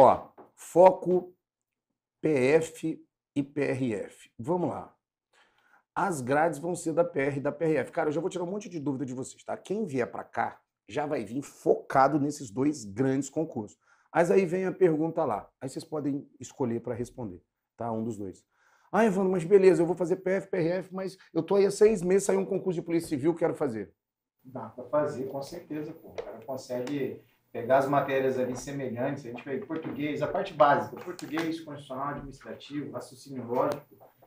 Ó, foco PF e PRF. Vamos lá. As grades vão ser da PR e da PRF. Cara, eu já vou tirar um monte de dúvida de vocês, tá? Quem vier para cá já vai vir focado nesses dois grandes concursos. Mas aí vem a pergunta lá. Aí vocês podem escolher para responder, tá? Um dos dois. Ah, Evandro, mas beleza, eu vou fazer PF, PRF, mas eu tô aí há seis meses, saiu um concurso de polícia civil, quero fazer. Dá para fazer, com certeza, pô. O cara consegue pegar as matérias ali semelhantes, a gente pega português, a parte básica, português, constitucional, administrativo, raciocínio lógico,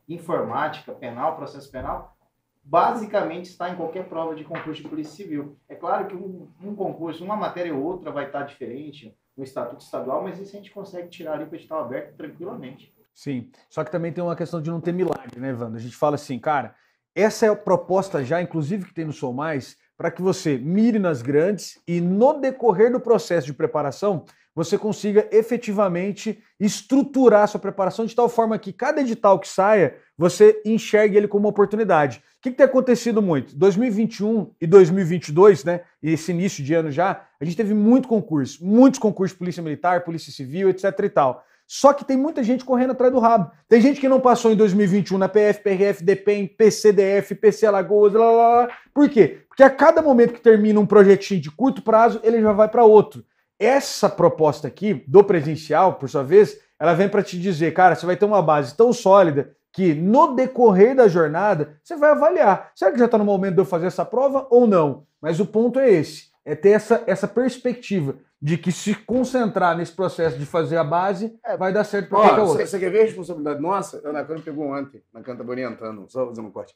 informática, penal, processo penal, basicamente está em qualquer prova de concurso de polícia civil. É claro que um, um concurso, uma matéria ou outra vai estar diferente, um estatuto estadual, mas isso a gente consegue tirar ali para o edital aberto tranquilamente. Sim, só que também tem uma questão de não ter milagre, né, Wanda? A gente fala assim, cara, essa é a proposta já, inclusive que tem no Sou Mais, para que você mire nas grandes e no decorrer do processo de preparação você consiga efetivamente estruturar a sua preparação de tal forma que cada edital que saia você enxergue ele como uma oportunidade. O que, que tem acontecido muito? 2021 e 2022, né? Esse início de ano já, a gente teve muito concurso, muitos concursos de polícia militar, polícia civil, etc. e tal. Só que tem muita gente correndo atrás do rabo. Tem gente que não passou em 2021 na PF, PRF, DPEM, PCDF, PC Alagoas, lá, lá, lá. Por quê? Porque a cada momento que termina um projetinho de curto prazo, ele já vai para outro. Essa proposta aqui, do presencial, por sua vez, ela vem para te dizer, cara, você vai ter uma base tão sólida que no decorrer da jornada você vai avaliar. Será que já está no momento de eu fazer essa prova ou não? Mas o ponto é esse é ter essa, essa perspectiva de que se concentrar nesse processo de fazer a base, é, vai dar certo para qualquer outro. Você quer ver a responsabilidade nossa? A Ana pegou ontem, na Cana estava orientando, só fazendo um corte.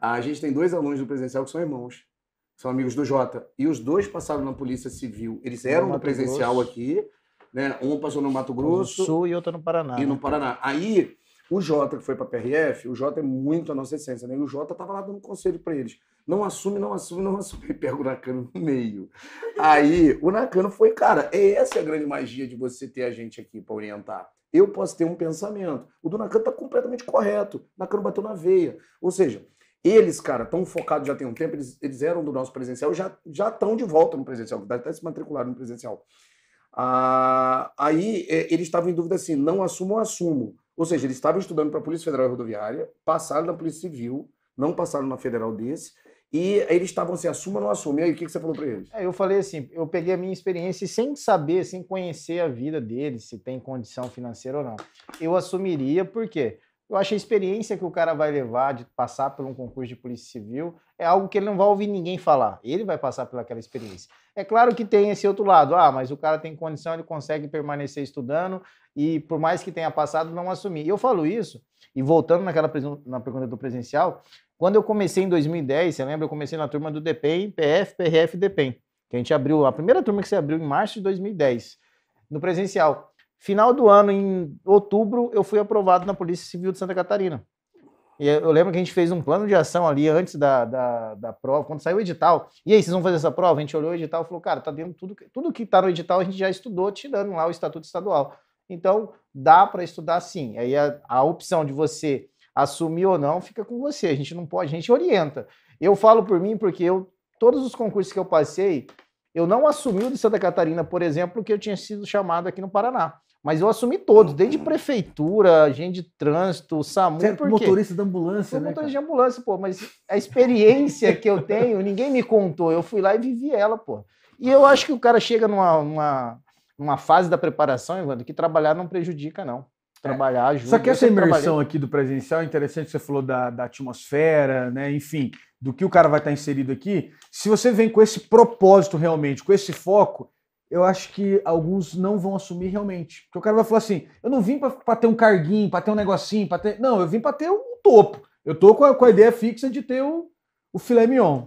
A gente tem dois alunos do presencial que são irmãos, são amigos do Jota, e os dois passaram na Polícia Civil. Eles eram do presencial Grosso. aqui, né? um passou no Mato Grosso. No Sul e outro no Paraná. E no né? Paraná. Aí o Jota, que foi para a PRF, o Jota é muito a nossa essência, né? E o Jota tava lá dando conselho para eles. Não assume, não assume, não assume. E pega o Nakano no meio. Aí, o Nakano foi, cara, é essa a grande magia de você ter a gente aqui para orientar. Eu posso ter um pensamento. O do Nakano tá completamente correto. O Nakano bateu na veia. Ou seja, eles, cara, estão focados já tem um tempo, eles, eles eram do nosso presencial, já estão de volta no presencial, até tá se matricularam no presencial. Ah, aí, é, eles estavam em dúvida assim, não assumo ou assumo. Ou seja, eles estavam estudando para a Polícia Federal e Rodoviária, passaram na Polícia Civil, não passaram na Federal desse, e eles estavam assim, assuma ou não assume. E aí, o que, que você falou para eles? É, eu falei assim, eu peguei a minha experiência e sem saber, sem conhecer a vida deles, se tem condição financeira ou não. Eu assumiria, por quê? eu acho a experiência que o cara vai levar de passar por um concurso de polícia civil é algo que ele não vai ouvir ninguém falar. Ele vai passar pelaquela experiência. É claro que tem esse outro lado. Ah, mas o cara tem condição, ele consegue permanecer estudando e, por mais que tenha passado, não assumir. E eu falo isso, e voltando naquela na pergunta do presencial, quando eu comecei em 2010, você lembra? Eu comecei na turma do DPEM, PF, PRF DPEM, que a gente abriu, a primeira turma que você abriu em março de 2010, no presencial. Final do ano, em outubro, eu fui aprovado na Polícia Civil de Santa Catarina. E eu lembro que a gente fez um plano de ação ali antes da, da, da prova, quando saiu o edital. E aí, vocês vão fazer essa prova? A gente olhou o edital e falou, cara, tá dentro tudo, tudo que tá no edital a gente já estudou, tirando lá o Estatuto Estadual. Então, dá para estudar sim. Aí a, a opção de você assumir ou não fica com você. A gente não pode, a gente orienta. Eu falo por mim porque eu todos os concursos que eu passei, eu não assumi o de Santa Catarina, por exemplo, que eu tinha sido chamado aqui no Paraná. Mas eu assumi todos, desde uhum. prefeitura, agente de trânsito, SAMU. Você é motorista de ambulância, eu né? motorista cara? de ambulância, pô. Mas a experiência que eu tenho, ninguém me contou. Eu fui lá e vivi ela, pô. E eu acho que o cara chega numa, numa, numa fase da preparação, Evandro, que trabalhar não prejudica, não trabalhar junto. Só que essa imersão trabalhei... aqui do presencial é interessante, você falou da, da atmosfera, né? Enfim, do que o cara vai estar inserido aqui. Se você vem com esse propósito realmente, com esse foco, eu acho que alguns não vão assumir realmente. Porque o cara vai falar assim: eu não vim para ter um carguinho, para ter um negocinho, para ter. Não, eu vim para ter um topo. Eu tô com a, com a, ideia fixa de ter o, o filé mignon.